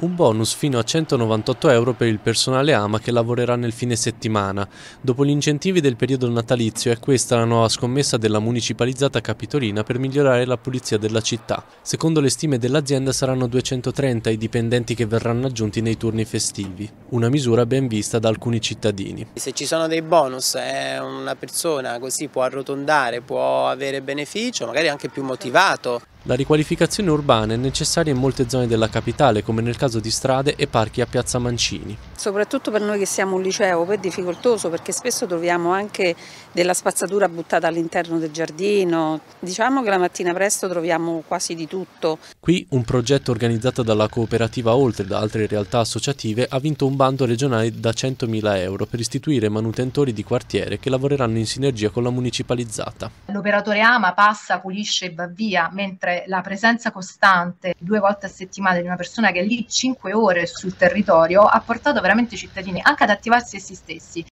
Un bonus fino a 198 euro per il personale AMA che lavorerà nel fine settimana. Dopo gli incentivi del periodo natalizio è questa la nuova scommessa della municipalizzata capitolina per migliorare la pulizia della città. Secondo le stime dell'azienda saranno 230 i dipendenti che verranno aggiunti nei turni festivi, una misura ben vista da alcuni cittadini. Se ci sono dei bonus eh, una persona così può arrotondare, può avere beneficio, magari anche più motivato. La riqualificazione urbana è necessaria in molte zone della capitale, come nel caso di strade e parchi a Piazza Mancini. Soprattutto per noi che siamo un liceo, è difficoltoso perché spesso troviamo anche della spazzatura buttata all'interno del giardino. Diciamo che la mattina presto troviamo quasi di tutto. Qui un progetto organizzato dalla cooperativa Oltre da altre realtà associative ha vinto un bando regionale da 100.000 euro per istituire manutentori di quartiere che lavoreranno in sinergia con la municipalizzata. L'operatore AMA passa, pulisce e va via, mentre la presenza costante due volte a settimana di una persona che è lì cinque ore sul territorio ha portato veramente i cittadini anche ad attivarsi essi stessi